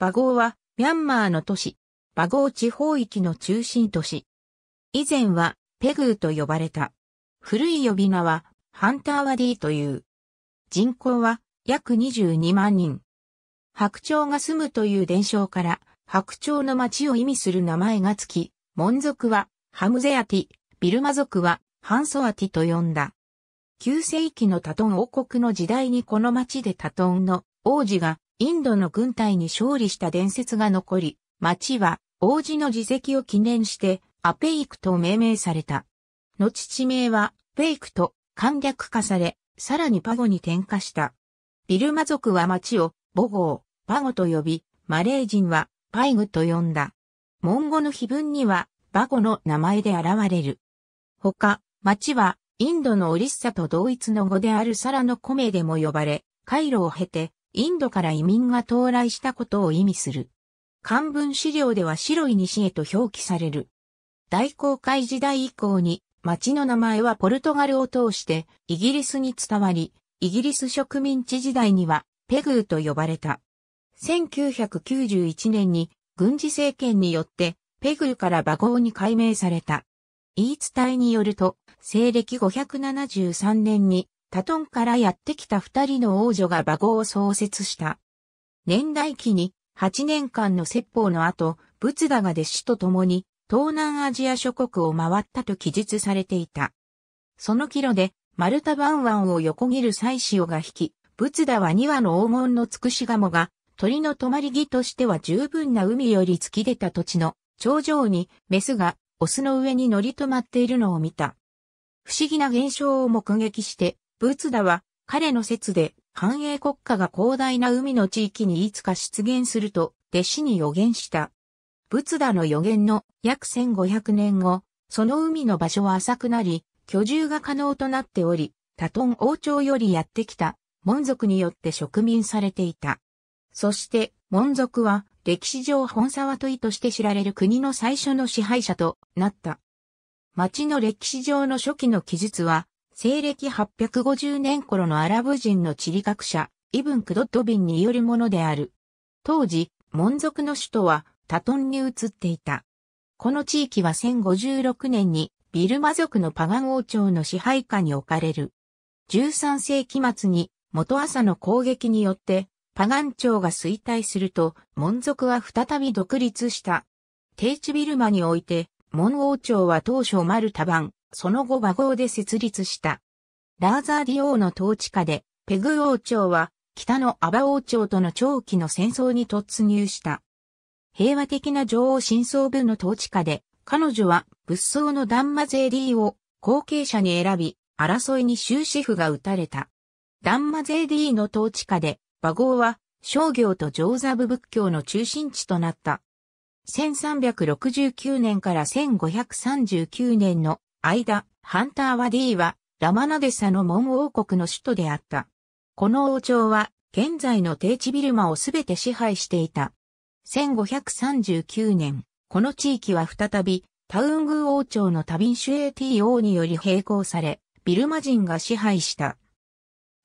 バゴーは、ミャンマーの都市、バゴー地方域の中心都市。以前は、ペグーと呼ばれた。古い呼び名は、ハンターワディという。人口は、約22万人。白鳥が住むという伝承から、白鳥の町を意味する名前がつき、モン族は、ハムゼアティ、ビルマ族は、ハンソアティと呼んだ。9世紀のタトン王国の時代にこの町でタトンの王子がインドの軍隊に勝利した伝説が残り、町は王子の自責を記念してアペイクと命名された。後地名はペイクと簡略化され、さらにパゴに転化した。ビルマ族は町を母語パゴと呼び、マレー人はパイグと呼んだ。文語の碑文にはバゴの名前で現れる。他、町はインドのオリッサと同一の語であるサラのコメでも呼ばれ、回路を経てインドから移民が到来したことを意味する。漢文資料では白い西へと表記される。大航海時代以降に町の名前はポルトガルを通してイギリスに伝わり、イギリス植民地時代にはペグーと呼ばれた。1991年に軍事政権によってペグーから馬号に改名された。言い伝えによると、西暦573年にタトンからやってきた二人の王女が馬号を創設した。年代記に八年間の説法の後、仏陀が弟子と共に東南アジア諸国を回ったと記述されていた。その帰路で、マルタバンワンを横切る祭司をが引き、仏陀は2羽の黄金のつくし鴨が、鳥の止まり木としては十分な海より突き出た土地の頂上にメスがオスの上に乗り止まっているのを見た。不思議な現象を目撃して、仏陀は彼の説で繁栄国家が広大な海の地域にいつか出現すると弟子に予言した。仏陀の予言の約1500年後、その海の場所は浅くなり、居住が可能となっており、タトン王朝よりやってきた、門族によって植民されていた。そして、門族は歴史上本沢といとして知られる国の最初の支配者となった。町の歴史上の初期の記述は、西暦850年頃のアラブ人の地理学者、イブン・クドットビンによるものである。当時、モン族の首都はタトンに移っていた。この地域は1056年にビルマ族のパガン王朝の支配下に置かれる。13世紀末に元朝の攻撃によってパガン朝が衰退すると、モン族は再び独立した。低地ビルマにおいて、モン王朝は当初マルタバン、その後和合で設立した。ラーザーディ王の統治下で、ペグ王朝は北のアバ王朝との長期の戦争に突入した。平和的な女王真相部の統治下で、彼女は仏僧のダンマゼーディーを後継者に選び、争いに終止符が打たれた。ダンマゼーディーの統治下で、馬号は商業と上座部仏教の中心地となった。1369年から1539年の間、ハンターワディは、ラマナデサの門王国の首都であった。この王朝は、現在の低地ビルマをすべて支配していた。1539年、この地域は再び、タウングー王朝のタビンシュエーティ王により並行され、ビルマ人が支配した。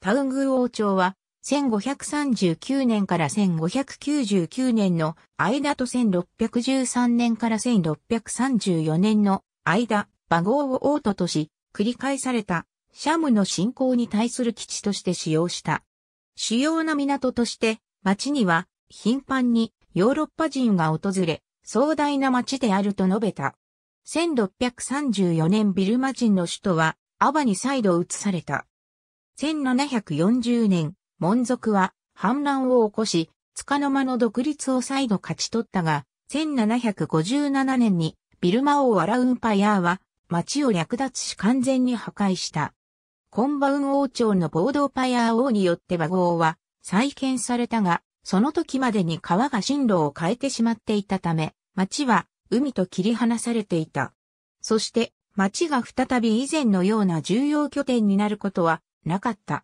タウングー王朝は、1539年から1599年の間と1613年から1634年の間、馬号を王都とし、繰り返された、シャムの侵攻に対する基地として使用した。主要な港として、町には、頻繁にヨーロッパ人が訪れ、壮大な町であると述べた。1634年ビルマ人の首都は、アバに再度移された。1740年、門族は反乱を起こし、束の間の独立を再度勝ち取ったが、1757年にビルマ王アラウンパヤーは町を略奪し完全に破壊した。コンバウン王朝の暴動パヤー王によって馬号は再建されたが、その時までに川が進路を変えてしまっていたため、町は海と切り離されていた。そして町が再び以前のような重要拠点になることはなかった。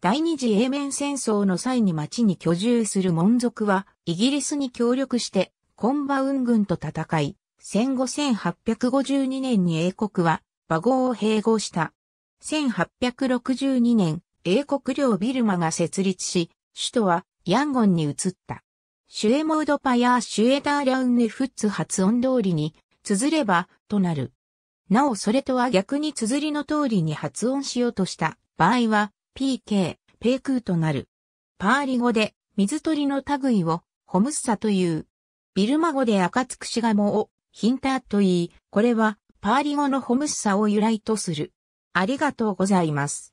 第二次英面戦争の際に町に居住する門族はイギリスに協力してコンバウン軍と戦い、戦後1852年に英国は馬号を併合した。1862年、英国領ビルマが設立し、首都はヤンゴンに移った。シュエモードパヤーシュエダーラウンネフッツ発音通りに、綴れば、となる。なおそれとは逆に綴りの通りに発音しようとした場合は、PK、ペークーとなる。パーリ語で、水鳥の類を、ホムッサという。ビルマ語で赤つくしがもを、ヒンターと言い、これはパーリ語のホムッサを由来とする。ありがとうございます。